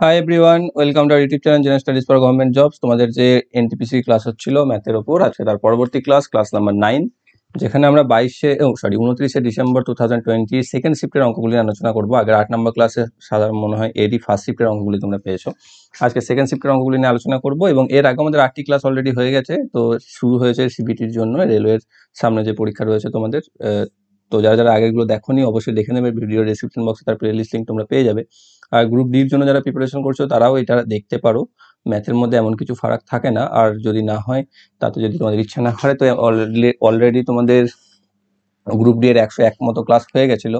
High everyone welcome to YouTube channel general studies for government jobs তোমাদের যে NTPC class হচ্ছিল ম্যাথের ওপর আজকে তার পরবর্তী ক্লাস ক্লাস নাম্বার নাইন যেখানে আমরা বাইশে সরি উনত্রিশে December two thousand twenty second শিফটের অঙ্কগুলি আলোচনা করবো আগের আট নম্বর ক্লাসে সাধারণ মনে হয় এরই ফার্স্ট শিফটের অঙ্কগুলি তোমরা পেয়েছো আজকে সেকেন্ড শিফটের অঙ্কগুলি নিয়ে আলোচনা করবো এবং এর আগে আমাদের আটটি ক্লাস অলরেডি হয়ে গেছে তো শুরু হয়েছে সিবিটির জন্য রেলওয়ের সামনে যে পরীক্ষা রয়েছে তোমাদের তো যারা যারা আগেগুলো দেখো নি অবশ্যই দেখে নেবে ভিডিও ডিসক্রিপশন বক্সে তার প্লে লিস্ট লিঙ্ক তোমরা পেয়ে যাবে আর গ্রুপ ডির জন্য যারা প্রিপারেশন করছো তারাও এটা দেখতে পারো ম্যাথের মধ্যে এমন কিছু ফারাক থাকে না আর যদি না হয় তাতে যদি তোমাদের ইচ্ছা না করে তো অলরেডি তোমাদের গ্রুপ ডি এর একশো এক মতো ক্লাস হয়ে গেছিল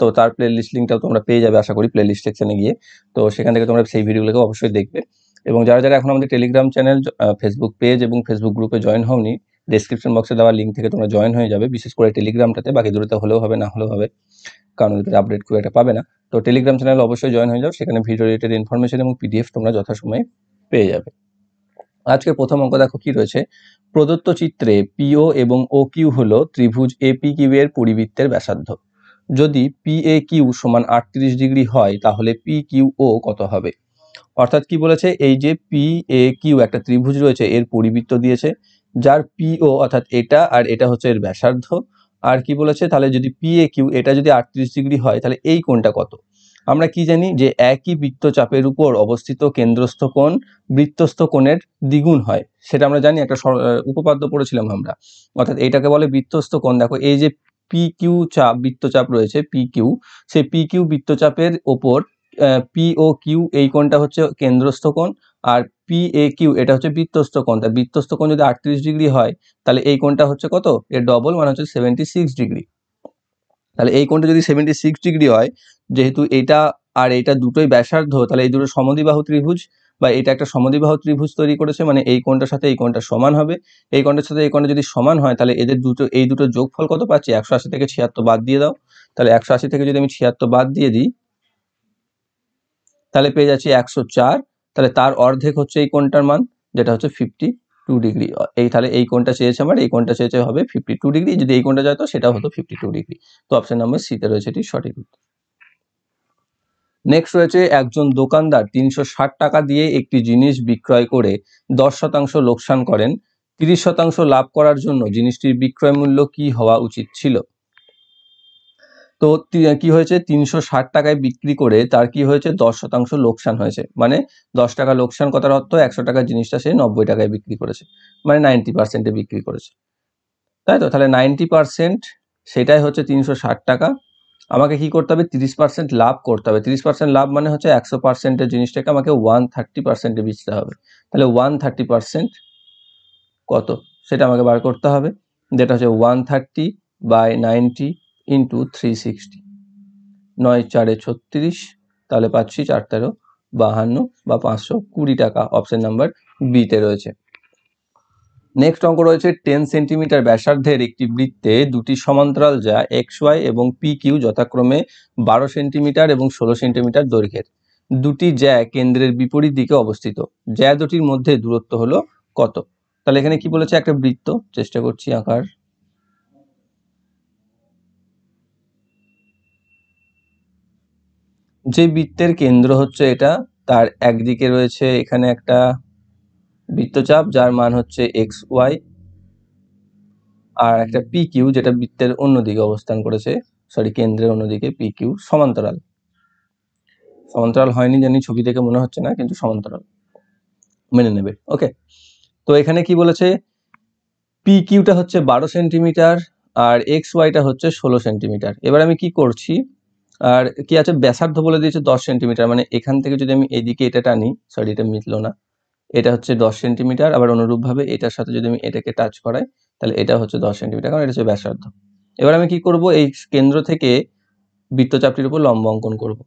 তো তার প্লে লিস্ট লিঙ্কটাও তোমরা পেয়ে যাবে আশা করি প্লে লিস্ট সেকশনে গিয়ে তো সেখান থেকে তোমরা সেই ভিডিওগুলোকে অবশ্যই দেখবে এবং যারা যারা এখন আমাদের টেলিগ্রাম চ্যানেল ফেসবুক পেজ এবং ফেসবুক গ্রুপে জয়েন হওনি ডিসক্রিপশন বক্সে দেওয়া লিঙ্ক থেকে তোমরা জয়েন হয়ে যাবে বিশেষ করে টেলিগ্রামটাতে বাকি তো হলেও হবে না হলেও হবে কারণ ওদের আপডেট খুব একটা পাবে না তো টেলিগ্রাম চ্যানেল অবশ্যই জয়েন হয়ে যাও সেখানে ভিডিও রিলেটেড ইনফরমেশন এবং পিডিএফ তোমরা যথাসময়ে পেয়ে যাবে আজকের প্রথম অঙ্ক দেখো কি রয়েছে প্রদত্ত চিত্রে পিও এবং ও কিউ হল ত্রিভুজ পি কিউ এর পরিবৃত্তের ব্যাসার্ধ যদি পি এ কিউ সমান আটত্রিশ ডিগ্রি হয় তাহলে পি কিউ ও কত হবে অর্থাৎ কি বলেছে এই যে পি এ কিউ একটা ত্রিভুজ রয়েছে এর পরিবৃত্ত দিয়েছে যার পিও অর্থাৎ এটা আর এটা হচ্ছে এর ব্যাসার্ধ আর কি বলেছে তাহলে যদি পিএ কিউ এটা যদি আটত্রিশ ডিগ্রি হয় তাহলে এই কোণটা কত আমরা কি জানি যে একই বৃত্তচাপের উপর অবস্থিত কেন্দ্রস্থ কোণ বৃত্তস্থ কোণের দ্বিগুণ হয় সেটা আমরা জানি একটা উপপাদ্য পড়েছিলাম আমরা অর্থাৎ এটাকে বলে বৃত্তস্থ কোণ দেখো এই যে পি কিউ চাপ বৃত্তচাপ রয়েছে পি কিউ সেই পি কিউ বৃত্তচাপের ওপর পি ও কিউ এই কোণটা হচ্ছে কেন্দ্রস্থ কোণ আর পি এ কিউ এটা হচ্ছে বৃত্তস্ত কোণ তা বৃত্তস্থ কোণ যদি আটত্রিশ ডিগ্রি হয় তাহলে এই কোণটা হচ্ছে কত এর ডবল মানে হচ্ছে সেভেন্টি সিক্স ডিগ্রি তাহলে এই কোণটা যদি সেভেন্টি সিক্স ডিগ্রি হয় যেহেতু এটা আর এটা দুটোই ব্যাসার্ধ তাহলে এই দুটো সমদিবাহু ত্রিভুজ বা এটা একটা সমদিবাহু ত্রিভুজ তৈরি করেছে মানে এই কোণটার সাথে এই কোণটা সমান হবে এই কোণটার সাথে এই কোণটা যদি সমান হয় তাহলে এদের দুটো এই দুটো যোগফল কত পাচ্ছি একশো আশি থেকে ছিয়াত্তর বাদ দিয়ে দাও তাহলে একশো আশি থেকে যদি আমি ছিয়াত্তর বাদ দিয়ে দিই তাহলে পেয়ে যাচ্ছি একশো চার তাহলে তার অর্ধেক হচ্ছে এই কোণটার মান যেটা হচ্ছে ফিফটি টু ডিগ্রি এই তাহলে এই কোণটা চেয়েছে আমার এই কোণটা চেয়েছে হবে ফিফটি টু ডিগ্রি যদি এই কোণটা তো সেটা হতো ফিফটি টু ডিগ্রি তো অপশন নাম্বার সিতে রয়েছে এটি সঠিক উত্তর নেক্সট রয়েছে একজন দোকানদার তিনশো টাকা দিয়ে একটি জিনিস বিক্রয় করে দশ শতাংশ লোকসান করেন তিরিশ শতাংশ লাভ করার জন্য জিনিসটির বিক্রয় মূল্য কি হওয়া উচিত ছিল তো কি হয়েছে তিনশো ষাট টাকায় বিক্রি করে তার কি হয়েছে দশ শতাংশ লোকসান হয়েছে মানে দশ টাকা লোকসান কথার অর্থ একশো টাকার জিনিসটা সে নব্বই টাকায় বিক্রি করেছে মানে নাইনটি পার্সেন্টে বিক্রি করেছে তাই তো তাহলে নাইনটি পার্সেন্ট সেটাই হচ্ছে তিনশো ষাট টাকা আমাকে কি করতে হবে তিরিশ পার্সেন্ট লাভ করতে হবে তিরিশ পার্সেন্ট লাভ মানে হচ্ছে একশো পার্সেন্টের জিনিসটাকে আমাকে ওয়ান থার্টি পার্সেন্টে বিচতে হবে তাহলে ওয়ান থার্টি পার্সেন্ট কত সেটা আমাকে বার করতে হবে যেটা হচ্ছে one thirty by ninety into three sixty নয় চারে ছত্রিশ তাহলে পাচ্ছি চার তেরো বাহান্ন বা পাঁচশো কুড়ি টাকা অপশন নাম্বার বিতে রয়েছে নেক্সট অঙ্ক রয়েছে টেন সেন্টিমিটার ব্যাসার্ধের একটি বৃত্তে দুটি সমান্তরাল যা এক্স ওয়াই এবং পি কিউ যথাক্রমে বারো সেন্টিমিটার এবং ষোলো সেন্টিমিটার দৈর্ঘ্যের দুটি জ্যা কেন্দ্রের বিপরীত দিকে অবস্থিত জ্যা দুটির মধ্যে দূরত্ব হলো কত তাহলে এখানে কি বলেছে একটা বৃত্ত চেষ্টা করছি আঁকার যে বৃত্তের কেন্দ্র হচ্ছে এটা তার একদিকে রয়েছে এখানে একটা বৃত্তচাপ যার মান হচ্ছে এক্স ওয়াই আর একটা পি কিউ যেটা বৃত্তের অন্যদিকে অবস্থান করেছে সরি কেন্দ্রের অন্যদিকে পি কিউ সমান্তরাল সমান্তরাল হয়নি জানি ছবি দেখে মনে হচ্ছে না কিন্তু সমান্তরাল মেনে নেবে ওকে তো এখানে কি বলেছে পি কিউটা হচ্ছে বারো সেন্টিমিটার আর এক্স ওয়াইটা হচ্ছে ষোলো সেন্টিমিটার এবার আমি কি করছি আর কি আছে ব্যাসার্ধ বলে দিয়েছে দশ সেন্টিমিটার মানে এখান থেকে যদি আমি এদিকে এটা টানি সরি এটা মিটলো না এটা হচ্ছে দশ সেন্টিমিটার আবার অনুরূপভাবে এটার সাথে যদি আমি এটাকে টাচ করাই তাহলে এটা হচ্ছে দশ সেন্টিমিটার কারণ এটা হচ্ছে ব্যাসার্ধ এবার আমি কি করব এই কেন্দ্র থেকে বৃত্তচাপটির উপর লম্ব অঙ্কন করব।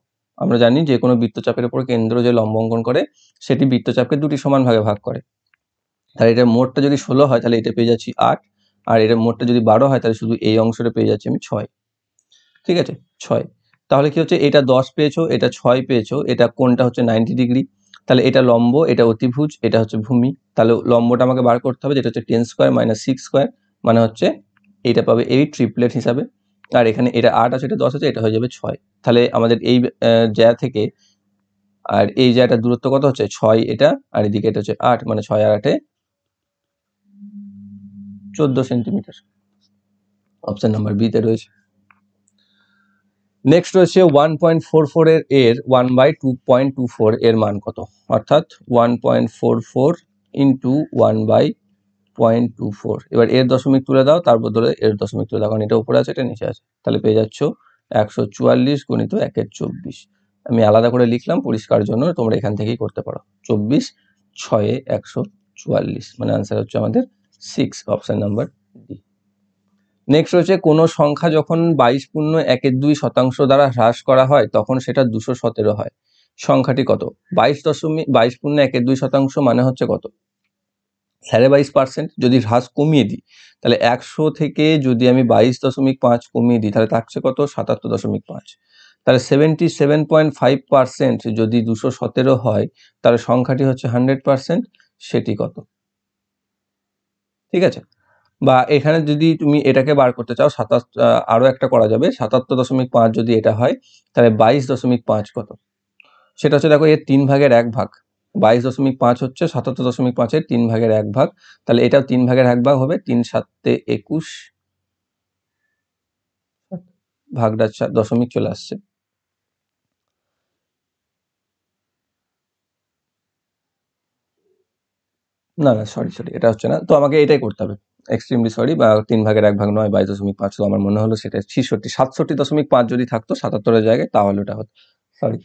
আমরা জানি যে কোনো বৃত্তচাপের উপর কেন্দ্র যে লম্ব অঙ্কন করে সেটি বৃত্তচাপকে দুটি সমান ভাগে ভাগ করে তাহলে এটা মোটটা যদি ষোলো হয় তাহলে এটা পেয়ে যাচ্ছি আট আর এটা মোটটা যদি বারো হয় তাহলে শুধু এই অংশটা পেয়ে যাচ্ছি আমি ছয় ঠিক আছে ছয় তাহলে কি হচ্ছে এটা দশ পেয়েছো এটা ছয় পেয়েছো এটা কোনটা হচ্ছে নাইনটি ডিগ্রি তাহলে এটা লম্ব এটা অতিভুজ এটা হচ্ছে ভূমি তাহলে লম্বটা আমাকে বার করতে হবে যেটা হচ্ছে ten square minus six square মানে হচ্ছে এইটা পাবে এই ট্রিপলেট হিসাবে আর এখানে এটা আট আছে এটা দশ আছে এটা হয়ে যাবে ছয় তাহলে আমাদের এই জায়গা থেকে আর এই জায়গাটা দূরত্ব কত হচ্ছে ছয় এটা আর এদিকে এটা হচ্ছে আট মানে ছয় আর আটে চোদ্দ সেন্টিমিটার অপশান নাম্বার বিতে রয়েছে নেক্সট রয়েছে ওয়ান পয়েন্ট ফোর ফোর এর এর one by two point two four এর মান কত অর্থাৎ one point four four into one by point two four এবার এর দশমিক তুলে দাও তার বদলে এর দশমিক তুলে দাও কারণ এটা উপরে আছে এটা নিচে আছে তাহলে পেয়ে যাচ্ছ একশো চুয়াল্লিশ গণিত একের চব্বিশ আমি আলাদা করে লিখলাম পরিষ্কার জন্য তোমরা এখান থেকেই করতে পারো চব্বিশ ছয়ে একশো চুয়াল্লিশ মানে আনসার হচ্ছে আমাদের six option number D next হচ্ছে কোনো সংখ্যা যখন বাইশ পূর্ণ একের দুই শতাংশ দ্বারা হ্রাস করা হয় তখন সেটা দুশো সতেরো হয় সংখ্যাটি কত বাইশ দশমিক বাইশ পূর্ণ একের দুই শতাংশ মানে হচ্ছে কত সাড়ে বাইশ পার্সেন্ট যদি হ্রাস কমিয়ে দিই তাহলে একশো থেকে যদি আমি বাইশ দশমিক পাঁচ কমিয়ে দিই তাহলে থাকছে কত সাতাত্তর দশমিক পাঁচ তাহলে seventy seven point five percent যদি দুশো সতেরো হয় তাহলে সংখ্যাটি হচ্ছে হান্ড্রেড পার্সেন্ট সেটি কত ঠিক আছে বা এখানে যদি তুমি এটাকে বার করতে চাও সাতাত আরও একটা করা যাবে সাতাত্তর দশমিক পাঁচ যদি এটা হয় তাহলে বাইশ দশমিক পাঁচ কত সেটা হচ্ছে দেখো এর তিন ভাগের এক ভাগ বাইশ দশমিক পাঁচ হচ্ছে সাতাত্তর দশমিক পাঁচের তিন ভাগের এক ভাগ তাহলে এটাও তিন ভাগের এক ভাগ হবে তিন সাততে একুশ ভাগটা দশমিক চলে আসছে না না সরি সরি এটা হচ্ছে না তো আমাকে এটাই করতে হবে এক্সট্রিমলি সরি বা তিন ভাগের এক ভাগ নয় বাইশ দশমিক পাঁচ আমার মনে হলো সেটা ছিষট্টি সাতষট্টি দশমিক পাঁচ যদি থাকতো সাতাত্তরের জায়গায় তাহলে ওটা হতো সরি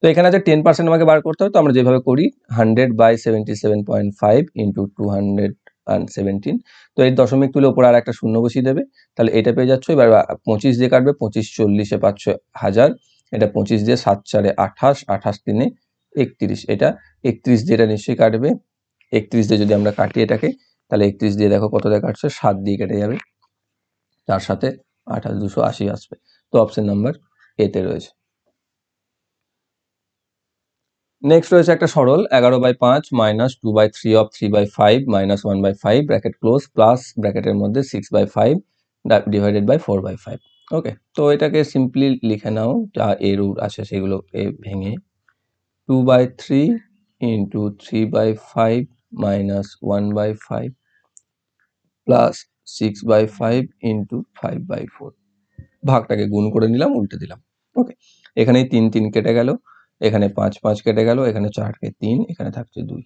তো এখানে আছে টেন পার্সেন্ট আমাকে বার করতে হবে তো আমরা যেভাবে করি hundred by seventy seven point five into two hundred and seventeen তো এই দশমিক তুলে ওপরে আর একটা শূন্য বসিয়ে দেবে তাহলে এটা পেয়ে যাচ্ছ এবার পঁচিশ দিয়ে কাটবে পঁচিশ চল্লিশে পাঁচ হাজার এটা পঁচিশ দিয়ে সাত চারে আঠাশ আঠাশ তিনে একত্রিশ এটা একত্রিশ দিয়ে এটা নিশ্চয়ই কাটবে একত্রিশ দিয়ে যদি আমরা কাটি এটাকে তাহলে একত্রিশ দিয়ে দেখো কত দিয়ে কাটছে সাত দিয়ে কেটে যাবে তার সাথে আঠাশ দুশো আশি আসবে তো অপশন নাম্বার এতে রয়েছে নেক্সট রয়েছে একটা সরল এগারো বাই পাঁচ minus two by three of three by five minus one by five bracket close plus ব্র্যাকেটের মধ্যে six by five divided by four by five okay তো এটাকে সিম্পলি লিখে নাও যা এ রুট আছে সেগুলো এ ভেঙে two by three into three by five minus one by five plus six by five into five by four ভাগটাকে গুণ করে নিলাম উল্টে দিলাম ওকে এখানেই তিন তিন কেটে গেল এখানে পাঁচ পাঁচ কেটে গেল এখানে চারকে তিন এখানে থাকছে দুই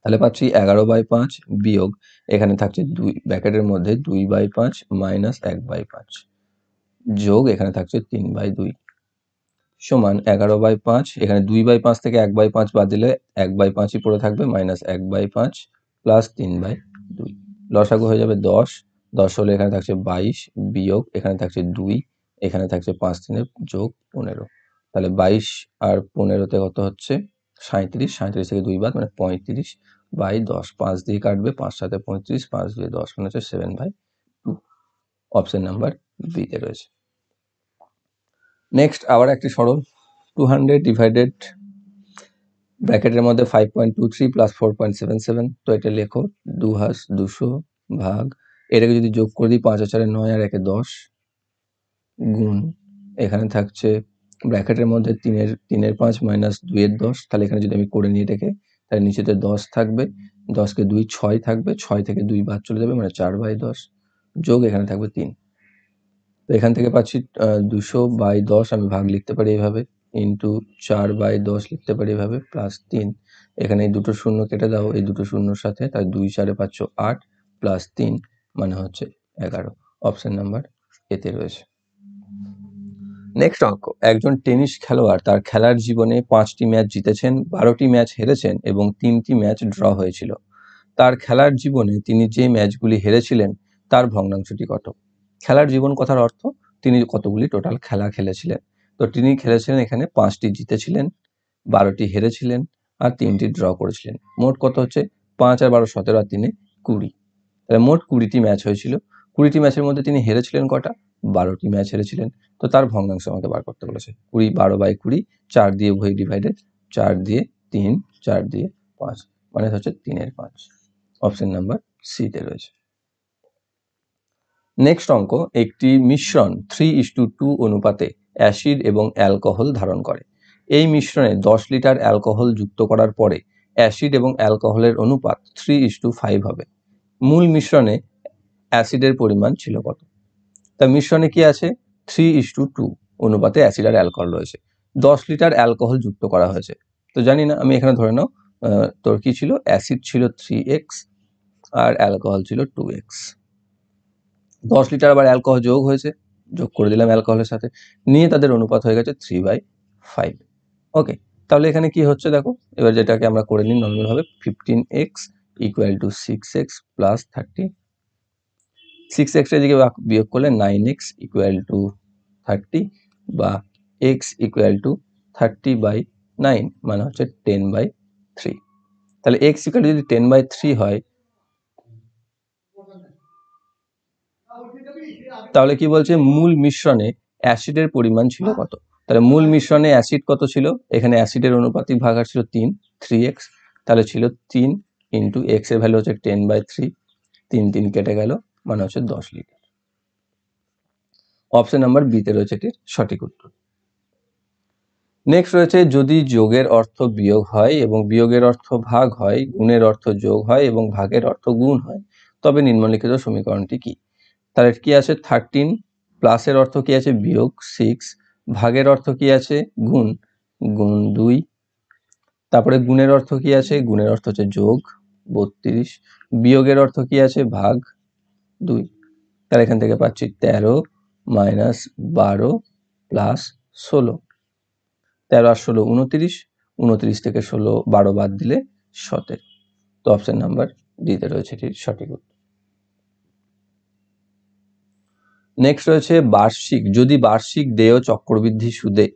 তাহলে পাচ্ছি এগারো বাই পাঁচ বিয়োগ এখানে থাকছে দুই ব্যাকেটের মধ্যে দুই বাই পাঁচ মাইনাস এক বাই পাঁচ যোগ এখানে থাকছে তিন বাই দুই সমান এগারো বাই পাঁচ এখানে দুই বাই পাঁচ থেকে এক বাই পাঁচ বাদ দিলে এক বাই পাঁচই পড়ে থাকবে মাইনাস এক বাই পাঁচ প্লাস তিন বাই দুই লসাগু হয়ে যাবে দশ দশ হলে এখানে থাকছে বাইশ বিয়োগ এখানে থাকছে দুই এখানে থাকছে পাঁচ তিনের যোগ পনেরো তাহলে বাইশ আর পনেরোতে কত হচ্ছে সাঁত্রিশ সাঁত্রিশ থেকে দুই বাদ মানে পঁয়ত্রিশ বাই দশ পাঁচ দিয়ে কাটবে পাঁচ সাথে পঁয়ত্রিশ পাঁচ দিয়ে দশ মানে হচ্ছে seven by two option number বিতে রয়েছে নেক্সট আবার একটি সরল টু হান্ড্রেড ডিভাইডেড ব্র্যাকেটের মধ্যে five point two three plus four point seven seven তো এটা লেখো দু হাস দুশো ভাগ এটাকে যদি যোগ করে দিই পাঁচ আর নয় আর একে দশ গুণ এখানে থাকছে ব্র্যাকেটের মধ্যে তিনের তিনের পাঁচ মাইনাস দুইয়ের দশ তাহলে এখানে যদি আমি করে নিয়ে এটাকে তাহলে নিচেতে দশ থাকবে দশকে দুই ছয় থাকবে ছয় থেকে দুই বাদ চলে যাবে মানে চার বাই দশ যোগ এখানে থাকবে তিন তো এখান থেকে পাচ্ছি দুশো বাই দশ আমি ভাগ লিখতে পারি এভাবে ইন্টু চার বাই দশ লিখতে পারি এভাবে প্লাস তিন এখানে এই দুটো শূন্য কেটে দাও এই দুটো শূন্যর সাথে তাই দুই চারে পাচ্ছ আট প্লাস তিন মানে হচ্ছে এগারো অপশান নাম্বার এতে রয়েছে নেক্সট অঙ্ক একজন টেনিস খেলোয়াড় তার খেলার জীবনে পাঁচটি ম্যাচ জিতেছেন বারোটি ম্যাচ হেরেছেন এবং তিনটি ম্যাচ ড্র হয়েছিল তার খেলার জীবনে তিনি যে ম্যাচগুলি হেরেছিলেন তার ভগ্নাংশটি কত খেলার জীবন কথার অর্থ তিনি কতগুলি টোটাল খেলা খেলেছিলেন তো তিনি খেলেছিলেন এখানে পাঁচটি জিতেছিলেন বারোটি হেরেছিলেন আর তিনটি ড্র করেছিলেন মোট কত হচ্ছে পাঁচ আর বারো সতেরো আর তিনে কুড়ি তাহলে মোট কুড়িটি ম্যাচ হয়েছিল কুড়িটি ম্যাচের মধ্যে তিনি হেরেছিলেন কটা বারোটি ম্যাচ হেরেছিলেন তো তার ভগ্নাংশ আমাকে বার করতে বলেছে কুড়ি বারো বাই কুড়ি চার দিয়ে উভয় ডিভাইডেড চার দিয়ে তিন চার দিয়ে পাঁচ মানে হচ্ছে তিনের পাঁচ অপশন নাম্বার সিতে রয়েছে নেক্সট অঙ্ক একটি মিশ্রণ থ্রি ইস টু টু অনুপাতে অ্যাসিড এবং অ্যালকোহল ধারণ করে এই মিশ্রণে দশ লিটার অ্যালকোহল যুক্ত করার পরে অ্যাসিড এবং অ্যালকোহলের অনুপাত থ্রি ইস টু ফাইভ হবে মূল মিশ্রণে অ্যাসিডের পরিমাণ ছিল কত তা মিশ্রণে কি আছে থ্রি ইস টু টু অনুপাতে অ্যাসিড আর অ্যালকোহল রয়েছে দশ লিটার অ্যালকোহল যুক্ত করা হয়েছে তো জানি না আমি এখানে ধরে নাও তোর কি ছিল অ্যাসিড ছিল থ্রি এক্স আর অ্যালকোহল ছিল টু এক্স দশ লিটার আবার অ্যালকোহল যোগ হয়েছে যোগ করে দিলাম অ্যালকোহলের সাথে নিয়ে তাদের অনুপাত হয়ে গেছে থ্রি বাই ফাইভ ওকে তাহলে এখানে কি হচ্ছে দেখো এবার যেটাকে আমরা করে নিই নর্মালভাবে fifteen x equal to six x plus thirty six এক্সের দিকে বিয়োগ করলে nine x equal to thirty বা x equal to thirty by nine মানে হচ্ছে টেন বাই থ্রি তাহলে এক্স ইকুয়াল যদি টেন বাই থ্রি হয় তাহলে কি বলছে মূল মিশ্রণে অ্যাসিডের পরিমাণ ছিল কত তাহলে মূল মিশ্রণে অ্যাসিড কত ছিল এখানে অ্যাসিডের অনুপাতিক ভাগ ছিল তিন থ্রি এক্স তাহলে ছিল তিন ইন্টু এক্সের ভ্যালু হচ্ছে টেন বাই থ্রি তিন তিন কেটে গেল মানে হচ্ছে দশ লিটার অপশন নাম্বার বিতে রয়েছে এটির সঠিক উত্তর নেক্সট রয়েছে যদি যোগের অর্থ বিয়োগ হয় এবং বিয়োগের অর্থ ভাগ হয় গুণের অর্থ যোগ হয় এবং ভাগের অর্থ গুণ হয় তবে নিম্নলিখিত সমীকরণটি কি তার কি আছে থার্টিন প্লাসের অর্থ কি আছে বিয়োগ সিক্স ভাগের অর্থ কি আছে গুণ গুণ দুই তারপরে গুণের অর্থ কি আছে গুণের অর্থ হচ্ছে যোগ বত্রিশ বিয়োগের অর্থ কি আছে ভাগ দুই তাহলে এখান থেকে পাচ্ছি তেরো মাইনাস বারো প্লাস ষোলো তেরো আর ষোলো উনত্রিশ উনত্রিশ থেকে ষোলো বারো বাদ দিলে সতেরো তো অপশান নাম্বার দিতে রয়েছে এটির সঠিক উত্তর নেক্সট রয়েছে বার্ষিক যদি বার্ষিক দেয় চক্রবৃদ্ধি সুদে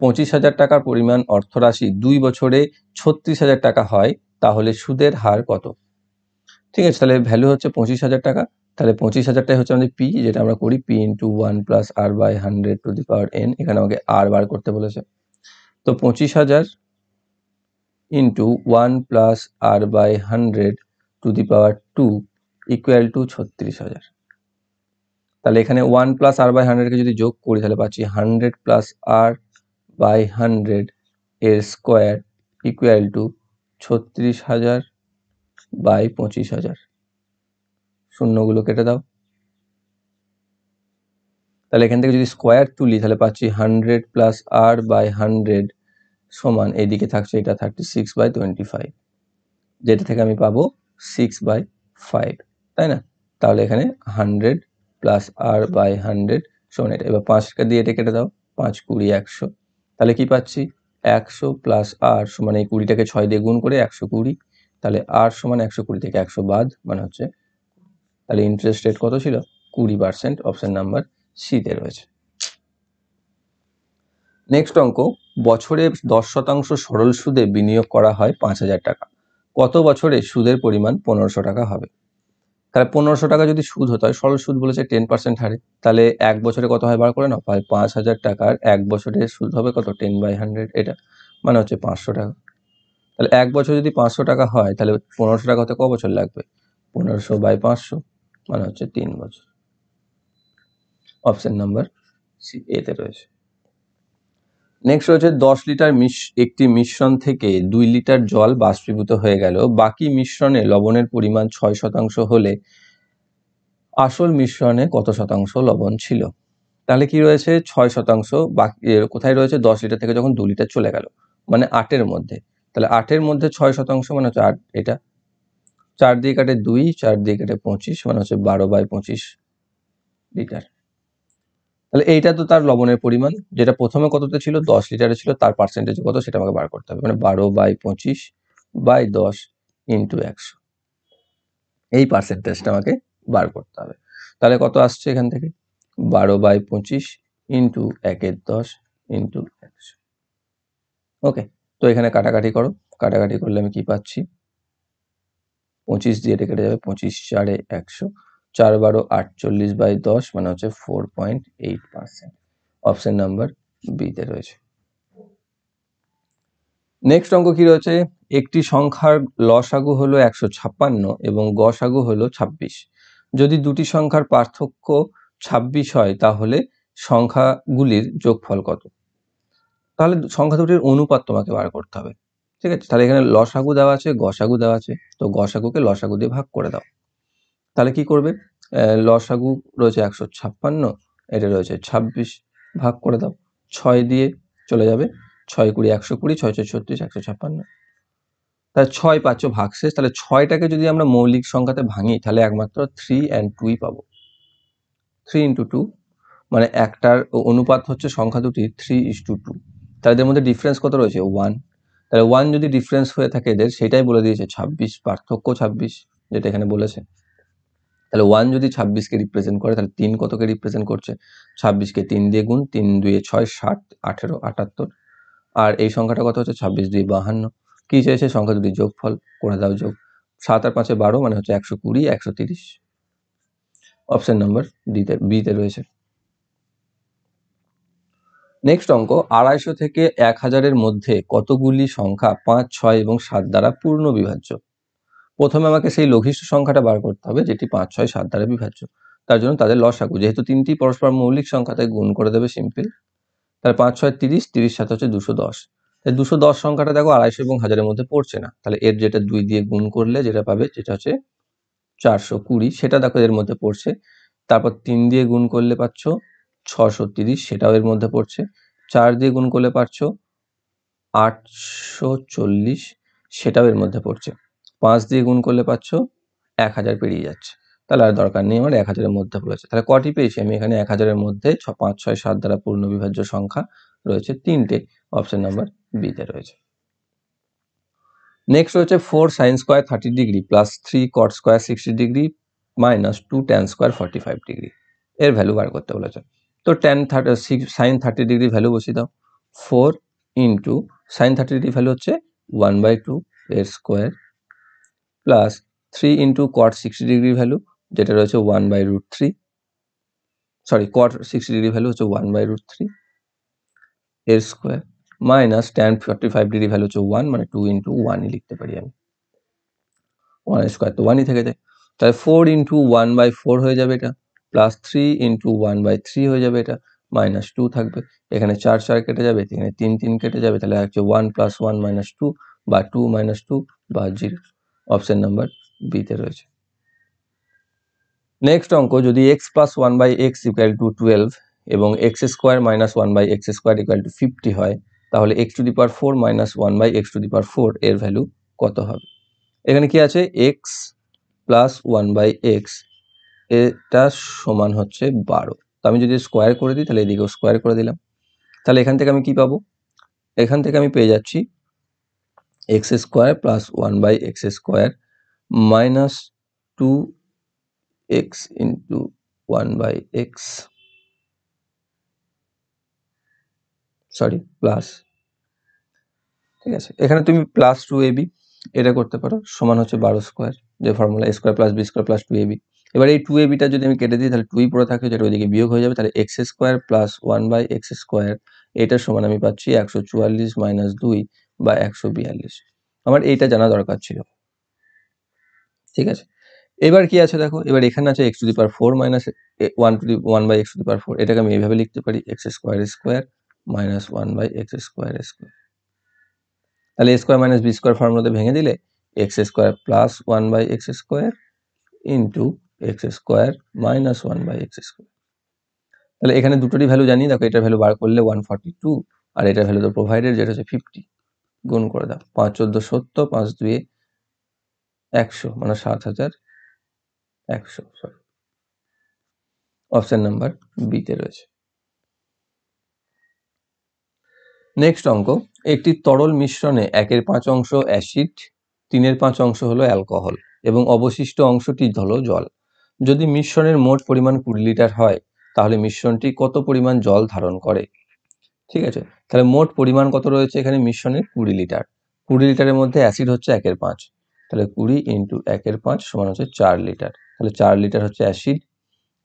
পঁচিশ হাজার টাকার পরিমাণ অর্থরাশি দুই বছরে ছত্রিশ হাজার টাকা হয় তাহলে সুদের হার কত ঠিক আছে তাহলে ভ্যালু হচ্ছে পঁচিশ হাজার টাকা তাহলে পঁচিশ হাজারটাই হচ্ছে আমাদের পি যেটা আমরা করি P into one plus r by hundred to the power n এখানে আমাকে আর বার করতে বলেছে তো পঁচিশ হাজার into one plus r by hundred to the power two equal to ছত্রিশ হাজার তাহলে এখানে ওয়ান প্লাস আর বাই হান্ড্রেডকে যদি যোগ করি তাহলে পাচ্ছি hundred plus r by hundred এর স্কোয়ার ইকুয়াল টু ছত্রিশ হাজার বাই পঁচিশ হাজার শূন্যগুলো কেটে দাও তাহলে এখান থেকে যদি স্কোয়ার তুলি তাহলে পাচ্ছি hundred plus r by hundred সমান এইদিকে থাকছে এটা thirty six by twenty five যেটা থেকে আমি পাবো সিক্স বাই ফাইভ তাই না তাহলে এখানে hundred plus r by hundred সমান এটা এবার পাঁচটা দিয়ে এটা কেটে দাও পাঁচ কুড়ি একশো তাহলে কি পাচ্ছি একশো প্লাস আর সমান এই কুড়িটাকে ছয় দিয়ে গুণ করে একশো কুড়ি তাহলে আর সমান একশো কুড়ি থেকে একশো বাদ মানে হচ্ছে তাহলে ইন্টারেস্ট রেট কত ছিল কুড়ি পার্সেন্ট অপশান নাম্বার সিতে রয়েছে নেক্সট অঙ্ক বছরে দশ শতাংশ সরল সুদে বিনিয়োগ করা হয় পাঁচ হাজার টাকা কত বছরে সুদের পরিমাণ পনেরোশো টাকা হবে তাহলে পনেরোশো টাকা যদি সুদ হতো সরল সুদ বলেছে টেন পার্সেন্ট হারে তাহলে এক বছরে কত হয় বার করে নাও পায় পাঁচ হাজার টাকার এক বছরে সুদ হবে কত টেন বাই হান্ড্রেড এটা মানে হচ্ছে পাঁচশো টাকা তাহলে এক বছর যদি পাঁচশো টাকা হয় তাহলে পনেরোশো টাকা হতে ক বছর লাগবে পনেরোশো বাই পাঁচশো মানে হচ্ছে তিন বছর অপশান নাম্বার সি এতে রয়েছে নেক্সট রয়েছে দশ লিটার একটি মিশ্রণ থেকে দুই লিটার জল বাষ্পীভূত হয়ে গেল বাকি মিশ্রণে লবণের পরিমাণ ছয় শতাংশ হলে আসল মিশ্রণে কত শতাংশ লবণ ছিল তাহলে কি রয়েছে ছয় শতাংশ বাকি কোথায় রয়েছে দশ লিটার থেকে যখন দু লিটার চলে গেল মানে আটের মধ্যে তাহলে আটের মধ্যে ছয় শতাংশ মানে হচ্ছে আট এটা চার দিয়ে কাটে দুই চার দিয়ে কাটে পঁচিশ মানে হচ্ছে বারো বাই পঁচিশ লিটার তাহলে এইটা তো তার লবণের পরিমাণ যেটা প্রথমে কততে ছিল দশ লিটারে ছিল তার পার্সেন্টেজ কত সেটা আমাকে বার করতে হবে মানে বারো বাই পঁচিশ বাই দশ ইন্টু একশো এই পার্সেন্টেজটা আমাকে বার করতে হবে তাহলে কত আসছে এখান থেকে বারো বাই পঁচিশ ইন্টু একের দশ ইন্টু একশো ওকে তো এখানে কাটাকাটি করো কাটাকাটি করলে আমি কি পাচ্ছি পঁচিশ দিয়ে এটা কেটে যাবে পঁচিশ চারে একশো চার বারো আটচল্লিশ বাই দশ মানে হচ্ছে four point eight percent option number বিতে রয়েছে নেক্সট অঙ্ক কি রয়েছে একটি সংখ্যার লসাগু হলো একশো ছাপ্পান্ন এবং গসাগু হলো ছাব্বিশ যদি দুটি সংখ্যার পার্থক্য ছাব্বিশ হয় তাহলে সংখ্যাগুলির যোগফল কত তাহলে সংখ্যা দুটির অনুপাত তোমাকে বার করতে হবে ঠিক আছে তাহলে এখানে লসাগু দেওয়া আছে গসাগু দেওয়া আছে তো গসাগুকে লসাগু দিয়ে ভাগ করে দাও তাহলে কি করবে লসাগু রয়েছে একশো ছাপ্পান্ন এটা রয়েছে ছাব্বিশ ভাগ করে দাও ছয় দিয়ে চলে যাবে ছয় কুড়ি একশো কুড়ি ছয় ছয় ছত্রিশ একশো ছাপ্পান্ন তাহলে ছয় পাঁচ ভাগ শেষ তাহলে ছয়টাকে যদি আমরা মৌলিক সংখ্যাতে ভাঙি তাহলে একমাত্র থ্রি অ্যান্ড টুই পাবো থ্রি ইন্টু টু মানে একটার অনুপাত হচ্ছে সংখ্যা দুটি থ্রি ইস টু টু তাহলে এদের মধ্যে ডিফারেন্স কত রয়েছে ওয়ান তাহলে ওয়ান যদি ডিফারেন্স হয়ে থাকে এদের সেটাই বলে দিয়েছে ছাব্বিশ পার্থক্য ছাব্বিশ যেটা এখানে বলেছে তাহলে ওয়ান যদি ছাব্বিশকে রিপ্রেজেন্ট করে তাহলে তিন কতকে রিপ্রেজেন্ট করছে ছাব্বিশকে তিন দিয়ে গুণ তিন দুয়ে ছয় ষাট আঠেরো আটাত্তর আর এই সংখ্যাটা কত হচ্ছে ছাব্বিশ দুই বাহান্ন কী চেয়েছে সংখ্যা দুটি যোগফল করে দাও যোগ সাত আর পাঁচে বারো মানে হচ্ছে একশো কুড়ি একশো তিরিশ অপশান নম্বর ডিতে বিতে রয়েছে নেক্সট অঙ্ক আড়াইশো থেকে এক হাজারের মধ্যে কতগুলি সংখ্যা পাঁচ ছয় এবং সাত দ্বারা পূর্ণ বিভাজ্য প্রথমে আমাকে সেই লঘিষ্ঠ সংখ্যাটা বার করতে হবে যেটি পাঁচ ছয় সাত দ্বারা বিভাজ্য তার জন্য তাদের লস লসাগু যেহেতু তিনটি পরস্পর মৌলিক সংখ্যা তাই গুণ করে দেবে সিম্পল তার পাঁচ ছয় তিরিশ তিরিশ সাথে হচ্ছে দুশো দশ তাই দুশো দশ সংখ্যাটা দেখো আড়াইশো এবং হাজারের মধ্যে পড়ছে না তাহলে এর যেটা দুই দিয়ে গুণ করলে যেটা পাবে যেটা হচ্ছে চারশো কুড়ি সেটা দেখো এর মধ্যে পড়ছে তারপর তিন দিয়ে গুণ করলে পাচ্ছ ছশো তিরিশ সেটাও এর মধ্যে পড়ছে চার দিয়ে গুণ করলে পারছো আটশো চল্লিশ সেটাও এর মধ্যে পড়ছে পাঁচ দিয়ে গুণ করলে পাচ্ছ এক হাজার পেরিয়ে যাচ্ছে তাহলে আর দরকার নেই আমার এক হাজারের মধ্যে পড়েছে তাহলে কটি পেয়েছি আমি এখানে এক হাজারের মধ্যে ছ পাঁচ ছয় সাত দ্বারা পূর্ণ বিভাজ্য সংখ্যা রয়েছে তিনটে অপশন নাম্বার বিতে রয়েছে নেক্সট রয়েছে four sine square thirty degree plus three cot square sixty degree minus two tan square forty five degree এর ভ্যালু বার করতে বলেছে তো ten thirty six sine thirty degree value বসিয়ে দাও four into sine thirty degree value হচ্ছে one by two এর square plus three into cot sixty degree value যেটা রয়েছে one by root three sorry cot sixty degree value হচ্ছে one by root three এর square minus ten forty five degree value হচ্ছে one মানে two into ওয়ানই লিখতে পারি আমি ওয়ান স্কোয়ার তো ওয়ানই থেকে যায় তাহলে four into one by four হয়ে যাবে এটা plus three into one by three হয়ে যাবে এটা মাইনাস টু থাকবে এখানে চার চার কেটে যাবে এখানে তিন তিন কেটে যাবে তাহলে হচ্ছে one plus one minus two বা টু মাইনাস টু বা জিরো অপশান নাম্বার বিতে রয়েছে নেক্সট অঙ্ক যদি x plus one by x equal to twelve এবং x square minus one by x square equal to fifty হয় তাহলে x to the power four minus one by x to the power four এর value কত হবে এখানে কি আছে x plus one by x এটা সমান হচ্ছে বারো তো আমি যদি স্কোয়ার করে দিই তাহলে এদিকেও স্কোয়ার করে দিলাম তাহলে এখান থেকে আমি কি পাবো এখান থেকে আমি পেয়ে যাচ্ছি x square plus one by x square minus two x into one by x sorry plus ঠিক আছে এখানে তুমি প্লাস টু এবি এটা করতে পারো সমান হচ্ছে বারো স্কোয়ার যে formula square plus b square plus two a b এবার এই টু এবিটা যদি আমি কেটে দিই তাহলে টুই পড়ে থাকে যেটা ওইদিকে বিয়োগ হয়ে যাবে তাহলে x square plus one by x square এটার সমান আমি পাচ্ছি একশো চুয়াল্লিশ মাইনাস দুই বা একশো বিয়াল্লিশ আমার এইটা জানা দরকার ছিল ঠিক আছে এবার কি আছে দেখো এবার এখানে আছে x to the power four minus one to the one by x to the power four এটাকে আমি এইভাবে লিখতে পারি x square square minus one by x square square তাহলে a square minus b square ফর্মুলাতে ভেঙে দিলে x square plus one by x square into x square minus one by x square তাহলে এখানে দুটোরই ভ্যালু জানি দেখো এটার ভ্যালু বার করলে ওয়ান ফর্টি টু আর এটার ভ্যালু তো প্রোভাইডেড যেটা হচ্ছে ফিফটি গুণ করে দাও পাঁচ চোদ্দ সত্তর পাঁচ দুই একশো মানে সাত হাজার একশো সরি অপশান নাম্বার বিতে রয়েছে নেক্সট অঙ্ক একটি তরল মিশ্রণে একের পাঁচ অংশ অ্যাসিড তিনের পাঁচ অংশ হলো অ্যালকোহল এবং অবশিষ্ট অংশটি হল জল যদি মিশ্রণের মোট পরিমাণ কুড়ি লিটার হয় তাহলে মিশ্রণটি কত পরিমাণ জল ধারণ করে ঠিক আছে তাহলে মোট পরিমাণ কত রয়েছে এখানে মিশ্রণের কুড়ি লিটার কুড়ি লিটারের মধ্যে অ্যাসিড হচ্ছে একের পাঁচ তাহলে কুড়ি ইন্টু একের পাঁচ সমান হচ্ছে চার লিটার তাহলে চার লিটার হচ্ছে অ্যাসিড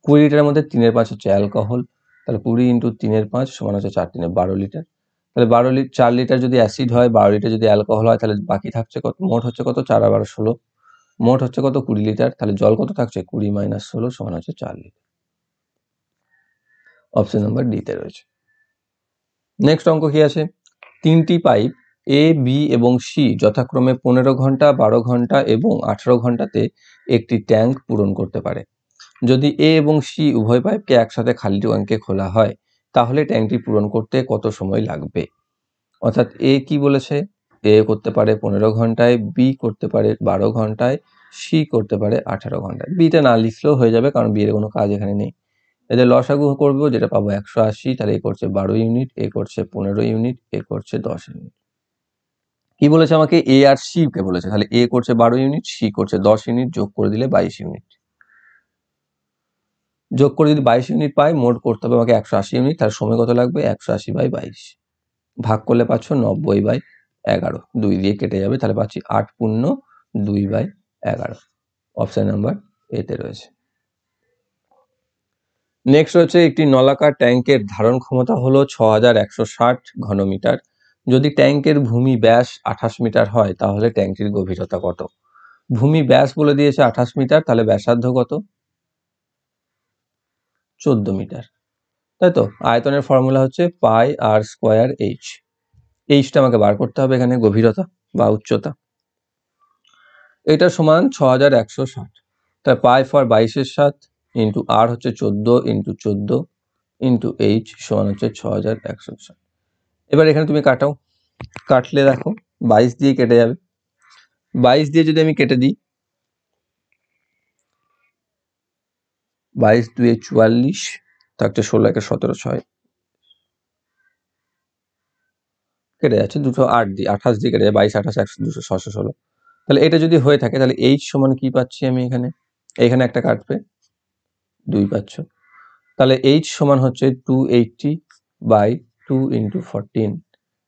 কুড়ি লিটারের মধ্যে তিনের পাঁচ হচ্ছে অ্যালকোহল তাহলে কুড়ি ইন্টু তিনের পাঁচ সমান হচ্ছে চার তিনের বারো লিটার তাহলে বারো লিটার চার লিটার যদি অ্যাসিড হয় বারো লিটার যদি অ্যালকোহল হয় তাহলে বাকি থাকছে কত মোট হচ্ছে কত চার বারো ষোলো মোট হচ্ছে কত কুড়ি লিটার তাহলে জল কত থাকছে কুড়ি মাইনাস ষোলো সমান হচ্ছে চার লিটার অপশন নাম্বার ডিতে রয়েছে নেক্সট অঙ্ক কি আছে তিনটি পাইপ এ বি এবং সি যথাক্রমে পনেরো ঘন্টা বারো ঘন্টা এবং আঠারো ঘন্টাতে একটি ট্যাঙ্ক পূরণ করতে পারে যদি এ এবং সি উভয় পাইপকে একসাথে খালি ট্যাঙ্কে খোলা হয় তাহলে ট্যাঙ্কটি পূরণ করতে কত সময় লাগবে অর্থাৎ এ কি বলেছে এ করতে পারে পনেরো ঘন্টায় বি করতে পারে বারো ঘন্টায় সি করতে পারে আঠারো ঘন্টায় বিটা না লিখলেও হয়ে যাবে কারণ বিয়ের কোনো কাজ এখানে নেই এদের লসাগু করবো যেটা পাবো একশো আশি তাহলে এ করছে বারো ইউনিট এ করছে পনেরো ইউনিট এ করছে দশ ইউনিট কি বলেছে আমাকে এ আর সি কে বলেছে তাহলে এ করছে বারো ইউনিট সি করছে দশ ইউনিট যোগ করে দিলে বাইশ ইউনিট যোগ করে যদি বাইশ ইউনিট পাই মোট করতে হবে আমাকে একশো আশি ইউনিট তার সময় কত লাগবে একশো আশি বাই বাইশ ভাগ করলে পাচ্ছ নব্বই বাই এগারো দুই দিয়ে কেটে যাবে তাহলে পাচ্ছি আট পূর্ণ দুই বাই এগারো অপশান নাম্বার এতে রয়েছে নেক্সট রয়েছে একটি নলাকার ট্যাঙ্কের ধারণ ক্ষমতা হলো ছ হাজার একশো ষাট ঘনমিটার যদি ট্যাঙ্কের ভূমি ব্যাস আঠাশ মিটার হয় তাহলে ট্যাঙ্কটির গভীরতা কত ভূমি ব্যাস বলে দিয়েছে আঠাশ মিটার তাহলে ব্যাসার্ধ কত চোদ্দ মিটার তাই তো আয়তনের ফর্মুলা হচ্ছে পাই আর স্কোয়ার এইচ এইচটা আমাকে বার করতে হবে এখানে গভীরতা বা উচ্চতা এটা সমান ছ হাজার একশো ষাট তার পাই ফর বাইশের সাত ইন্টু আর হচ্ছে চোদ্দো ইন্টু চোদ্দো ইন্টু এইচ সমান হচ্ছে ছ হাজার একশো এবার এখানে তুমি কাটাও কাটলে দেখো বাইশ দিয়ে কেটে যাবে বাইশ দিয়ে যদি আমি কেটে দিই বাইশ দুয়ে চুয়াল্লিশ থাকছে ষোলো একে সতেরো ছয় কেটে যাচ্ছে দুশো আট দিয়ে আঠাশ দিয়ে কেটে যায় বাইশ আঠাশ একশো দুশো ছশো ষোলো তাহলে এটা যদি হয়ে থাকে তাহলে এইচ সমান কি পাচ্ছি আমি এখানে এইখানে একটা কাটবে দুই পাচ্ছ তাহলে এইচ সমান হচ্ছে two eighty by two into fourteen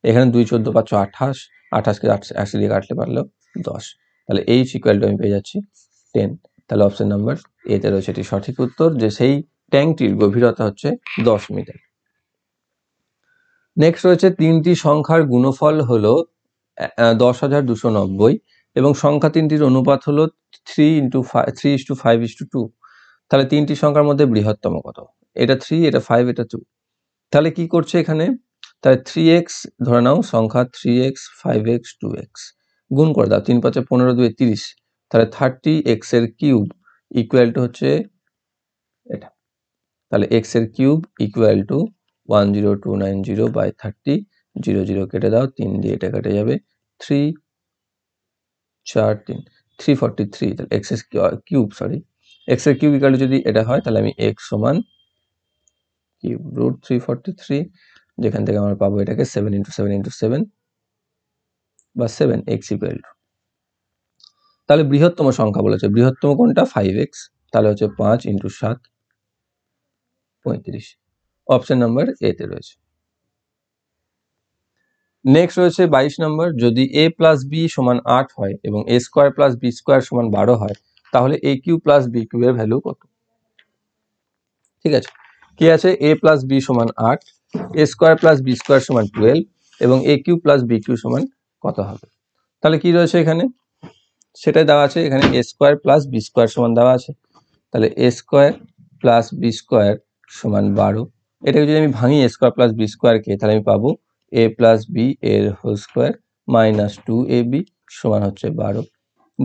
এখানে দুই চোদ্দো পাচ্ছ আঠাশ আঠাশকে একশো দিয়ে কাটলে পারলো দশ তাহলে এইচ ইকুয়াল টু আমি পেয়ে যাচ্ছি টেন তাহলে অপশন নাম্বার এতে রয়েছে এটি সঠিক উত্তর যে সেই ট্যাঙ্কটির গভীরতা হচ্ছে দশ মিটার নেক্সট রয়েছে তিনটি সংখ্যার গুণফল হলো দশ হাজার দুশো নব্বই এবং সংখ্যা তিনটির অনুপাত হলো three into three is to two five two to two তিনটি সংখ্যার মধ্যে বৃহত্তম কত এটা থ্রি এটা ফাইভ এটা টু তাহলে কি করছে এখানে তাহলে থ্রি এক্স ধরে নাও সংখ্যা three x five x two x গুণ করে দাও তিন পাঁচে পনেরো দুয়ে তিরিশ তাহলে থার্টি এক্স এর কিউব ইকুয়াল টু হচ্ছে এটা তাহলে এক্স এর cube equal to one zero two nine zero by thirty zero zero কেটে দাও তিন দিয়ে এটা কেটে যাবে থ্রি চার তিন থ্রি ফর্টি থ্রি তাহলে এক্স এর কিউব সরি এক্স এর কিউব ইকাল যদি এটা হয় তাহলে আমি এক্স সমান cube root three forty three যেখান থেকে আমরা পাবো এটাকে seven into seven into seven বা সেভেন এক্স ইকুয়াল টু তাহলে বৃহত্তম সংখ্যা বলেছে বৃহত্তম কোনটা ফাইভ এক্স তাহলে হচ্ছে পাঁচ ইন্টু সাত পঁয়ত্রিশ অপশান নাম্বার এতে রয়েছে নেক্সট রয়েছে বাইশ নম্বর যদি এ প্লাস বি সমান আট হয় এবং a square plus b square সমান বারো হয় তাহলে a cube plus b cube এর ভ্যালু কত ঠিক আছে কি আছে এ প্লাস বি সমান আট a square plus b square সমান টুয়েলভ এবং a cube plus b cube সমান কত হবে তাহলে কি রয়েছে এখানে সেটাই দেওয়া আছে এখানে a square plus b square সমান দেওয়া আছে তাহলে a square plus b square সমান বারো এটাকে যদি আমি ভাঙি এ স্কোয়ার প্লাস বি স্কোয়ারকে তাহলে আমি পাবো এ প্লাস বি এর whole square minus two A B সমান হচ্ছে বারো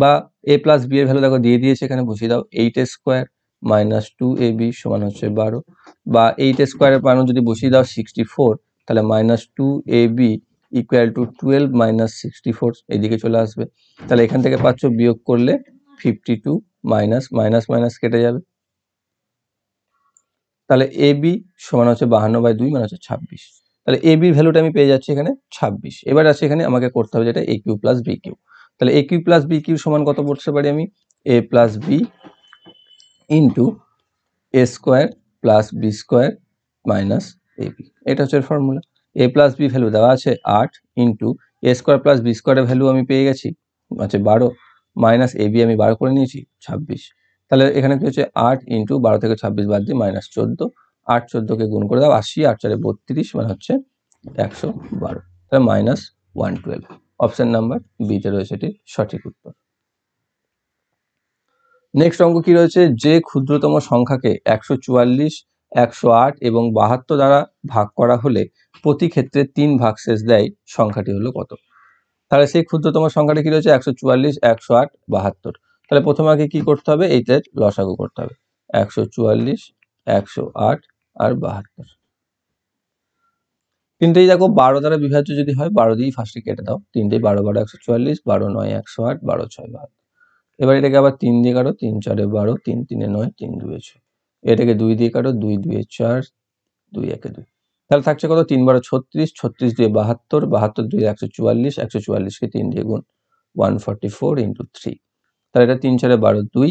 বা এ প্লাস বি এর ভ্যালু দেখো দিয়ে দিয়েছে এখানে বসিয়ে দাও eight square minus two A B সমান হচ্ছে বারো বা এইট স্কোয়ারের পানো যদি বসিয়ে দাও সিক্সটি ফোর তাহলে minus two A b equal to twelve minus sixty four এইদিকে চলে আসবে তাহলে এখান থেকে পাচ্ছ বিয়োগ করলে fifty two minus minus minus কেটে যাবে তাহলে এ বি সমান হচ্ছে বাহান্ন বাই দুই মানে হচ্ছে ছাব্বিশ তাহলে এ বির ভ্যালুটা আমি পেয়ে যাচ্ছি এখানে ছাব্বিশ এবার আছে এখানে আমাকে করতে হবে যেটা a cube plus b cube তাহলে a cube plus b cube সমান কত পড়তে পারি আমি a plus b into a square plus b square minus a b এটা হচ্ছে formula a plus b value দেওয়া আছে আট into a square plus b স্কোয়ারের ভ্যালু আমি পেয়ে গেছি আছে বারো মাইনাস এ বি আমি বার করে নিয়েছি ছাব্বিশ তাহলে এখানে কি হচ্ছে আট ইন্টু বারো থেকে ছাব্বিশ বাদ দিয়ে মাইনাস চোদ্দো আট চোদ্দোকে গুণ করে দাও আশি আট চারে বত্রিশ মানে হচ্ছে একশো বারো তাহলে minus one twelve option number বিতে রয়েছে এটি সঠিক উত্তর নেক্সট অঙ্ক কি রয়েছে যে ক্ষুদ্রতম সংখ্যাকে একশো চুয়াল্লিশ একশো আট এবং বাহাত্তর দ্বারা ভাগ করা হলে প্রতি ক্ষেত্রে তিন ভাগ শেষ দেয় সংখ্যাটি হলো কত তাহলে সেই ক্ষুদ্রতম সংখ্যাটি কি রয়েছে একশো চুয়াল্লিশ একশো আট বাহাত্তর তাহলে প্রথমে আগে কী করতে হবে এইটার লসাগু করতে হবে একশো চুয়াল্লিশ একশো আট আর বাহাত্তর তিনটেই দেখো বারো দ্বারা বিভাজ্য যদি হয় বারো দিয়েই ফার্স্টে কেটে দাও তিনটেই বারো বারো একশো চুয়াল্লিশ বারো নয় একশো আট বারো ছয় বারো এবার এটাকে আবার তিন দিয়ে কাটো তিন চারে বারো তিন তিনে নয় তিন দুয়ে ছয় এটাকে দুই দিয়ে কাটো দুই দুয়ে চার দুই একে দুই তাহলে থাকছে কত তিন বারো ছত্রিশ ছত্রিশ দিয়ে বাহাত্তর বাহাত্তর দুই একশো চুয়াল্লিশ একশো চুয়াল্লিশকে তিন দিয়ে গুণ one forty four into three তাহলে এটা তিন চারে বারো দুই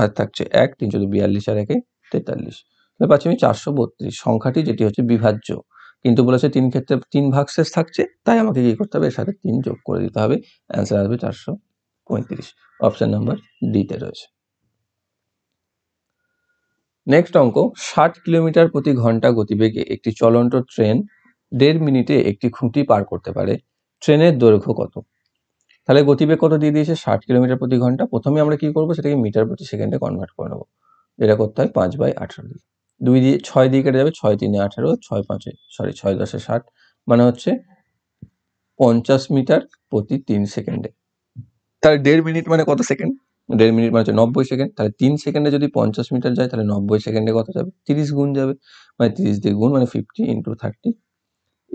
আর থাকছে এক তিন চোদ্দ বিয়াল্লিশ আর একে তেতাল্লিশ তাহলে পাচ্ছি আমি চারশো বত্রিশ সংখ্যাটি যেটি হচ্ছে বিভাজ্য কিন্তু বলেছে তিন ক্ষেত্রে তিন ভাগ শেষ থাকছে তাই আমাকে কী করতে হবে এর সাথে তিন যোগ করে দিতে হবে অ্যান্সার আসবে চারশো পঁয়ত্রিশ অপশান নাম্বার ডিতে রয়েছে নেক্সট অঙ্ক ষাট কিলোমিটার প্রতি ঘন্টা গতিবেগে একটি চলন্ত ট্রেন দেড় মিনিটে একটি খুঁটি পার করতে পারে ট্রেনের দৈর্ঘ্য কত তাহলে গতিবেগ কত দিয়ে দিয়েছে ষাট কিলোমিটার প্রতি ঘন্টা প্রথমে আমরা কি করবো সেটাকে মিটার প্রতি সেকেন্ডে কনভার্ট করে নেবো এটা করতে হয় পাঁচ বাই আঠারো দিয়ে দুই দিয়ে ছয় দিয়ে কেটে যাবে ছয় তিনে আঠেরো ছয় পাঁচে সরি ছয় দশে ষাট মানে হচ্ছে পঞ্চাশ মিটার প্রতি তিন সেকেন্ডে তাহলে দেড় মিনিট মানে কত সেকেন্ড দেড় মিনিট মানে হচ্ছে নব্বই সেকেন্ড তাহলে তিন সেকেন্ডে যদি পঞ্চাশ মিটার যায় তাহলে নব্বই সেকেন্ডে কত যাবে তিরিশ গুণ যাবে মানে তিরিশ দিয়ে গুণ মানে ফিফটি ইন্টু থার্টি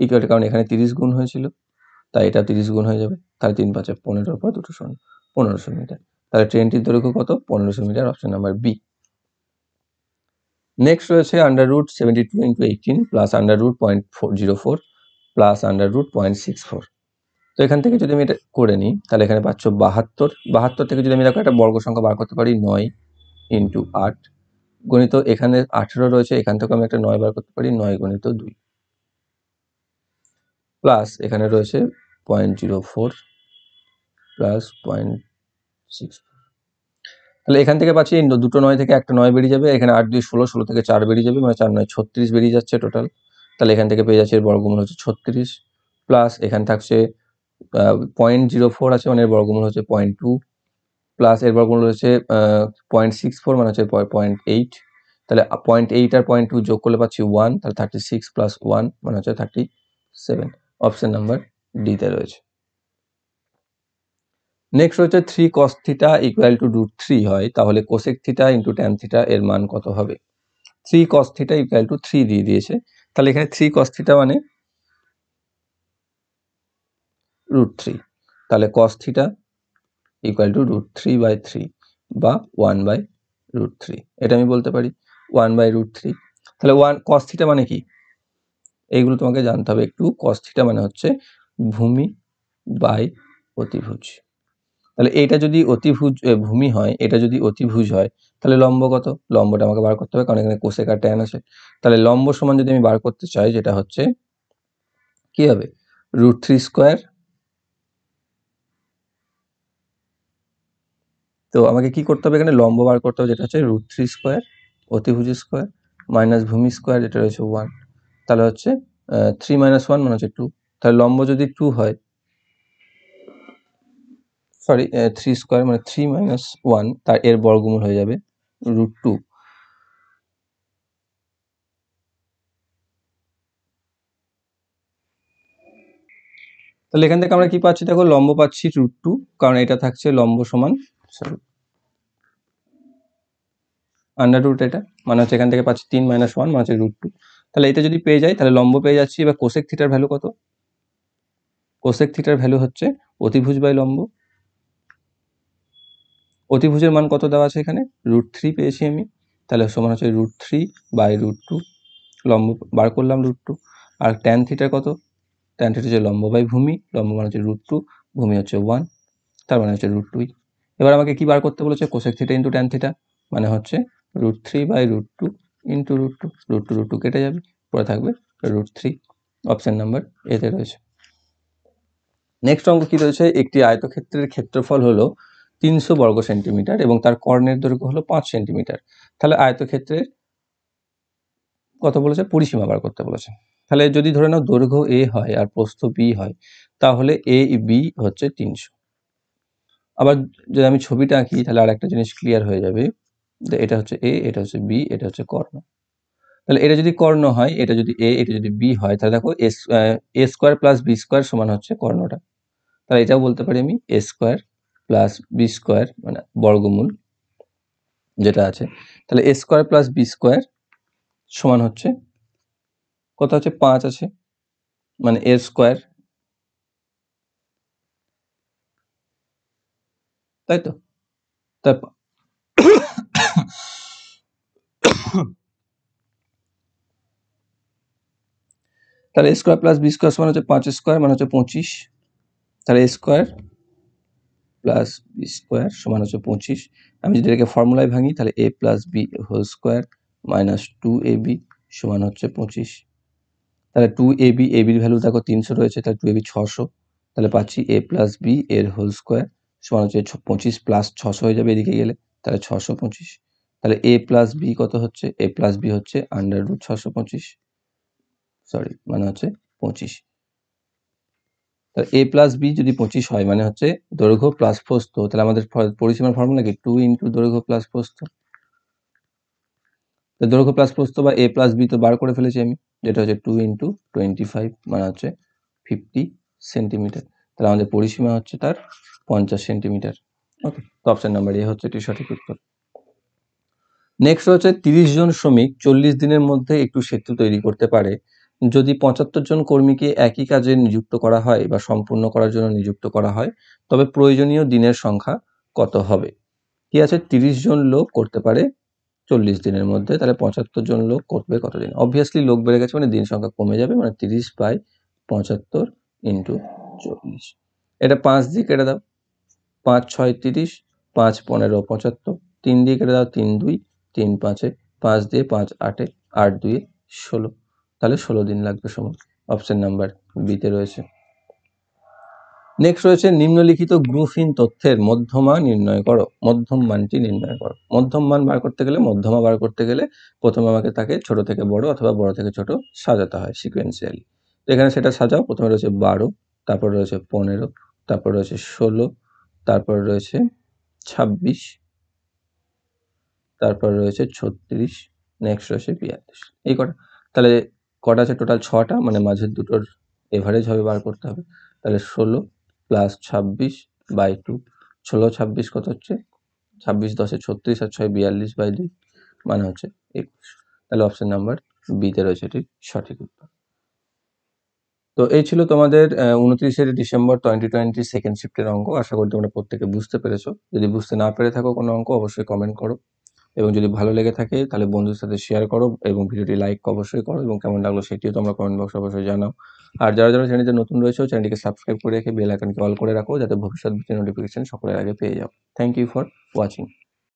ইকুয়ালটা কারণ এখানে তিরিশ গুণ হয়েছিল তাই এটা তিরিশ গুণ হয়ে যাবে তাহলে তিন পাঁচে পনেরোর পর দুটো শূন্য পনেরোশো মিটার তাহলে ট্রেনটির দৈর্ঘ্য কত পনেরোশো metre option number b next রয়েছে under root seventy two into eighteen plus under root point four zero four plus under root point six four তো এখান থেকে যদি আমি এটা করে নিই তাহলে এখানে পাচ্ছ বাহাত্তর বাহাত্তর থেকে যদি আমি দেখো একটা বর্গ সংখ্যা বার করতে পারি নয় ইন্টু আট গণিত এখানে আঠেরো রয়েছে এখান থেকে আমি একটা নয় বার করতে পারি নয় গণিত দুই প্লাস এখানে রয়েছে point zero four plus point six তাহলে এখান থেকে পাচ্ছি দুটো নয় থেকে একটা নয় বেরিয়ে যাবে এখানে আট দুই ষোলো ষোলো থেকে চার বেরিয়ে যাবে মানে চার নয় ছত্রিশ বেরিয়ে যাচ্ছে টোটাল তাহলে এখান থেকে পেয়ে যাচ্ছে এর বর্গমূল হচ্ছে ছত্রিশ প্লাস এখানে থাকছে পয়েন্ট জিরো ফোর আছে মানে এর বর্গমূল হচ্ছে পয়েন্ট টু প্লাস এর বর্গমূল হচ্ছে পয়েন্ট সিক্স ফোর মানে হচ্ছে পয়েন্ট এইট তাহলে পয়েন্ট এইট আর পয়েন্ট টু যোগ করলে পাচ্ছি ওয়ান তাহলে থার্টি সিক্স প্লাস ওয়ান মানে হচ্ছে থার্টি সেভেন অপশান নাম্বার ডিতে রয়েছে নেক্সট হচ্ছে three cos theta equal to root three হয় তাহলে cosec theta into tan theta এর মান কত হবে three cos theta equal to three দিয়ে দিয়েছে তাহলে এখানে থ্রি কস থিটা মানে রুট থ্রি তাহলে cos theta equal to root three by three বা ওয়ান বাই রুট থ্রি এটা আমি বলতে পারি ওয়ান বাই রুট থ্রি তাহলে ওয়ান কস থিটা মানে কি এইগুলো তোমাকে জানতে হবে একটু কস থিটা মানে হচ্ছে ভূমি বাই অতিভুজ তাহলে এটা যদি অতিভুজ ভূমি হয় এটা যদি অতিভুজ হয় তাহলে লম্ব কত লম্বটা আমাকে বার করতে হবে কারণ এখানে কোষেকার ট্যান আছে তাহলে লম্ব সমান যদি আমি বার করতে চাই যেটা হচ্ছে কি হবে রুট থ্রি স্কোয়ার তো আমাকে কি করতে হবে এখানে লম্ব বার করতে হবে যেটা হচ্ছে রুট থ্রি স্কোয়ার অতিভুজ স্কোয়ার মাইনাস ভূমি স্কোয়ার যেটা রয়েছে ওয়ান তাহলে হচ্ছে থ্রি মাইনাস ওয়ান মানে হচ্ছে টু তাহলে লম্ব যদি টু হয় সরি থ্রি স্কোয়ার মানে থ্রি মাইনাস ওয়ান তার এর বর্গমূল হয়ে যাবে রুট টু তাহলে এখান থেকে আমরা কি পাচ্ছি দেখো লম্ব পাচ্ছি রুট টু কারণ এটা থাকছে লম্ব সমান সরি আন্ডার রুট এটা মানে হচ্ছে এখান থেকে পাচ্ছি তিন মাইনাস ওয়ান মানে রুট টু তাহলে এটা যদি পেয়ে যাই তাহলে লম্ব পেয়ে যাচ্ছি এবার কোশেক থিটার ভ্যালু কত কোশেক থিটার ভ্যালু হচ্ছে অতিভুজ বাই লম্ব অতিভুজের মান কত দেওয়া আছে এখানে রুট থ্রি পেয়েছি আমি তাহলে সমান হচ্ছে root three by root two লম্ব বার করলাম রুট টু আর ট্যান থিটার কত ট্যান থিটার হচ্ছে লম্ব বাই ভূমি লম্ব মানে হচ্ছে রুট টু ভূমি হচ্ছে ওয়ান তার মানে হচ্ছে রুট টুই এবার আমাকে কী বার করতে বলেছে cosec theta into tan theta মানে হচ্ছে root three by root two into root two root two root two কেটে যাবে পরে থাকবে রুট থ্রি অপশান নাম্বার এতে রয়েছে নেক্সট অঙ্ক কী রয়েছে একটি আয়তক্ষেত্রের ক্ষেত্রফল হলো তিনশো বর্গ সেন্টিমিটার এবং তার কর্ণের দৈর্ঘ্য হলো পাঁচ সেন্টিমিটার তাহলে আয়তক্ষেত্রের কত বলেছে পরিসীমা বার করতে বলেছে তাহলে যদি ধরে নাও দৈর্ঘ্য এ হয় আর প্রস্থ বি হয় তাহলে এ বি হচ্ছে তিনশো আবার যদি আমি ছবিটা আঁকি তাহলে আর একটা জিনিস ক্লিয়ার হয়ে যাবে এটা হচ্ছে এ এটা হচ্ছে বি এটা হচ্ছে কর্ণ তাহলে এটা যদি কর্ণ হয় এটা যদি এ এটা যদি বি হয় তাহলে দেখো এস a square plus b square সমান হচ্ছে কর্ণটা তাহলে এটাও বলতে পারি আমি a square plus b square মানে বর্গমূল যেটা আছে তাহলে a square plus b square সমান হচ্ছে কত আছে পাঁচ আছে মানে এর স্কোয়ার তাই তো তার তাহলে স্কোয়ার প্লাস বি স্কোয়ার সমান হচ্ছে পাঁচ স্কোয়ার মানে হচ্ছে পঁচিশ তাহলে স্কোয়ার প্লাস বি স্কোয়ার সমান হচ্ছে পঁচিশ আমি যদি এটাকে ফর্মুলায় ভাঙি তাহলে A plus B whole square minus two A B সমান হচ্ছে পঁচিশ তাহলে টু এ বি এ বির ভ্যালু দেখো তিনশো রয়েছে তাহলে টু এ বি ছশো তাহলে পাচ্ছি এ প্লাস বি এর হোল স্কোয়ার সমান হচ্ছে পঁচিশ প্লাস ছশো হয়ে যাবে এদিকে গেলে তাহলে ছশো পঁচিশ তাহলে এ প্লাস বি কত হচ্ছে এ প্লাস বি হচ্ছে আন্ডার রুট ছশো পঁচিশ সরি মানে হচ্ছে পঁচিশ তাহলে এ প্লাস বি যদি পঁচিশ হয় মানে হচ্ছে দৈর্ঘ্য প্লাস প্রস্ত তাহলে আমাদের পরিসীমার ফর্মুলা কি টু ইন্টু দৈর্ঘ্য প্লাস প্রস্ত দৈর্ঘ্য প্লাস প্রস্ত বা এ প্লাস বি তো বার করে ফেলেছি আমি যেটা হচ্ছে টু ইন্টু টোয়েন্টি ফাইভ মানে হচ্ছে ফিফটি সেন্টিমিটার তাহলে আমাদের পরিসীমা হচ্ছে তার পঞ্চাশ সেন্টিমিটার ওকে তো অপশান নাম্বার এ হচ্ছে একটি সঠিক উত্তর নেক্সট হচ্ছে তিরিশ জন শ্রমিক চল্লিশ দিনের মধ্যে একটু সেতু তৈরি করতে পারে যদি পঁচাত্তর জন কর্মীকে একই কাজে নিযুক্ত করা হয় বা সম্পূর্ণ করার জন্য নিযুক্ত করা হয় তবে প্রয়োজনীয় দিনের সংখ্যা কত হবে কি আছে তিরিশ জন লোক করতে পারে চল্লিশ দিনের মধ্যে তাহলে পঁচাত্তর জন লোক করবে কতদিন অবভিয়াসলি লোক বেড়ে গেছে মানে দিন সংখ্যা কমে যাবে মানে তিরিশ বাই পঁচাত্তর ইন্টু চল্লিশ এটা পাঁচ দিয়ে কেটে দাও পাঁচ ছয় তিরিশ পাঁচ পনেরো পঁচাত্তর তিন দিয়ে কেটে দাও তিন দুই তিন পাঁচে পাঁচ দিয়ে পাঁচ আটে আট দুয়ে ষোলো তাহলে ষোলো দিন লাগবে সময় অপশন নাম্বার বিতে রয়েছে নেক্সট রয়েছে নিম্নলিখিত গ্রুফিন তথ্যের মধ্যমা নির্ণয় করো মধ্যম মানটি নির্ণয় করো মধ্যম মান বার করতে গেলে মধ্যমা বার করতে গেলে প্রথমে আমাকে তাকে ছোট থেকে বড় অথবা বড় থেকে ছোট সাজাতে হয় সিকুয়েন্সিয়ালি এখানে সেটা সাজাও প্রথমে রয়েছে বারো তারপর রয়েছে পনেরো তারপর রয়েছে ষোলো তারপর রয়েছে ছাব্বিশ তারপর রয়েছে ছত্রিশ নেক্সট রয়েছে বিয়াল্লিশ এই কটা তাহলে কটা আছে টোটাল ছটা মানে মাঝের দুটোর এভারেজ হবে বার করতে হবে তাহলে ষোলো প্লাস ছাব্বিশ বাই টু ষোলো ছাব্বিশ কত হচ্ছে ছাব্বিশ দশে ছত্রিশ আর ছয় বিয়াল্লিশ বাই দুই মানে হচ্ছে একুশ তাহলে অপশান নাম্বার বিতে রয়েছে এটি সঠিক উত্তর তো এই ছিল তোমাদের উনত্রিশের ডিসেম্বর টোয়েন্টি টোয়েন্টি সেকেন্ড শিফটের অঙ্ক আশা করি তোমরা প্রত্যেকে বুঝতে পেরেছো যদি বুঝতে না পেরে থাকো কোনো অঙ্ক অবশ্যই কমেন্ট করো এবং যদি ভালো লেগে থাকে তাহলে বন্ধুদের সাথে শেয়ার করো এবং ভিডিওটি লাইক অবশ্যই করো এবং কেমন লাগলো সেটিও তোমরা কমেন্ট বক্সে অবশ্যই জানাও আর যারা যারা চ্যানেলটি নতুন রয়েছে চ্যানেলটিকে সাবস্ক্রাইব করে রেখে বেল আইকনকে অল করে রাখো যাতে ভবিষ্যৎ নোটিফিকেশন সকলের আগে পেয়ে যাও থ্যাংক ইউ ফর ওয়াচিং